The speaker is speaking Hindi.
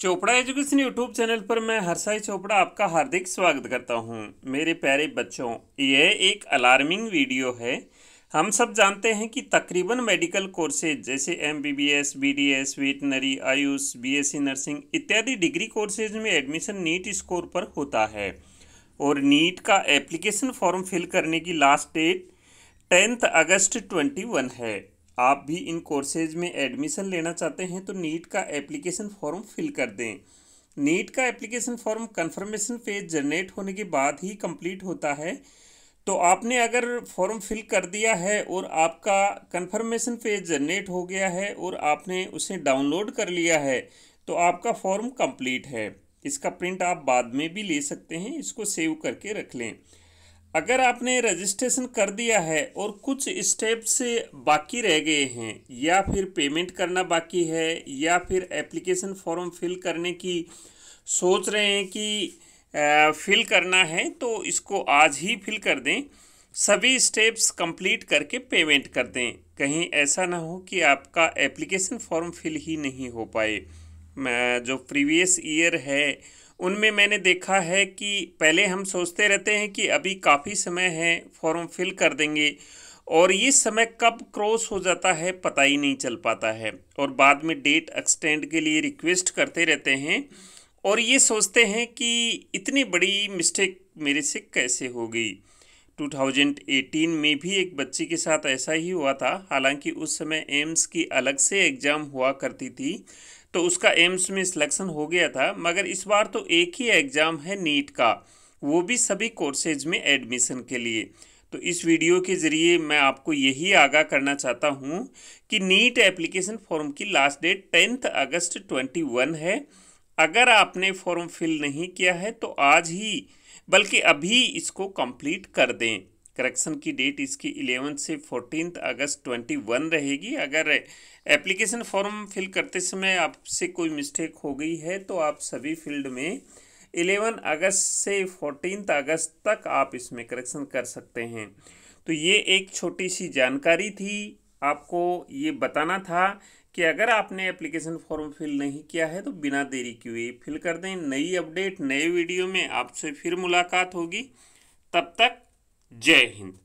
चोपड़ा एजुकेशन यूट्यूब चैनल पर मैं हर्षाई चोपड़ा आपका हार्दिक स्वागत करता हूं मेरे प्यारे बच्चों यह एक अलार्मिंग वीडियो है हम सब जानते हैं कि तकरीबन मेडिकल कोर्सेज जैसे M B B S B D S veterinary AYUSH B S C nursing इत्यादि डिग्री कोर्सेज में एडमिशन नीट स्कोर पर होता है और नीट का एप्लीकेशन फॉर्म फिल करने की लास्ट डेट टेंथ अगस्त ट्वेंटी वन है आप भी इन कोर्सेज में एडमिशन लेना चाहते हैं तो नीट का एप्लीकेशन फॉर्म फिल कर दें नीट का application form confirmation page generate होने के बाद ही कंप्लीट होता है तो आपने अगर फॉर्म फिल कर दिया है और आपका कंफर्मेशन पेज जनरेट हो गया है और आपने उसे डाउनलोड कर लिया है तो आपका फॉर्म कंप्लीट है इसका प्रिंट आप बाद में भी ले सकते हैं इसको सेव करके रख लें अगर आपने रजिस्ट्रेशन कर दिया है और कुछ स्टेप्स बाकी रह गए हैं या फिर पेमेंट करना बाकी है या फिर एप्लीकेशन फॉर्म फिल करने की सोच रहे हैं कि फिल करना है तो इसको आज ही फिल कर दें सभी स्टेप्स कंप्लीट करके पेमेंट कर दें कहीं ऐसा ना हो कि आपका एप्लीकेशन फॉर्म फिल ही नहीं हो पाए जो प्रीवियस ईयर है उनमें मैंने देखा है कि पहले हम सोचते रहते हैं कि अभी काफ़ी समय है फॉर्म फिल कर देंगे और ये समय कब क्रॉस हो जाता है पता ही नहीं चल पाता है और बाद में डेट एक्सटेंड के लिए रिक्वेस्ट करते रहते हैं और ये सोचते हैं कि इतनी बड़ी मिस्टेक मेरे से कैसे हो गई 2018 में भी एक बच्ची के साथ ऐसा ही हुआ था हालांकि उस समय एम्स की अलग से एग्ज़ाम हुआ करती थी तो उसका एम्स में सिलेक्शन हो गया था मगर इस बार तो एक ही एग्ज़ाम है नीट का वो भी सभी कोर्सेज में एडमिशन के लिए तो इस वीडियो के ज़रिए मैं आपको यही आगाह करना चाहता हूँ कि नीट एप्लीकेशन फॉर्म की लास्ट डेट टेंथ अगस्त 21 है अगर आपने फॉर्म फिल नहीं किया है तो आज ही बल्कि अभी इसको कंप्लीट कर दें करेक्शन की डेट इसकी इलेवन से फोर्टीन अगस्त ट्वेंटी वन रहेगी अगर एप्लीकेशन फॉर्म फिल करते समय आपसे कोई मिस्टेक हो गई है तो आप सभी फील्ड में इलेवन अगस्त से फोर्टीन अगस्त तक आप इसमें करेक्शन कर सकते हैं तो ये एक छोटी सी जानकारी थी आपको ये बताना था कि अगर आपने एप्लीकेशन फॉर्म फिल नहीं किया है तो बिना देरी किए फिल कर दें नई अपडेट नए वीडियो में आपसे फिर मुलाकात होगी तब तक Cehin.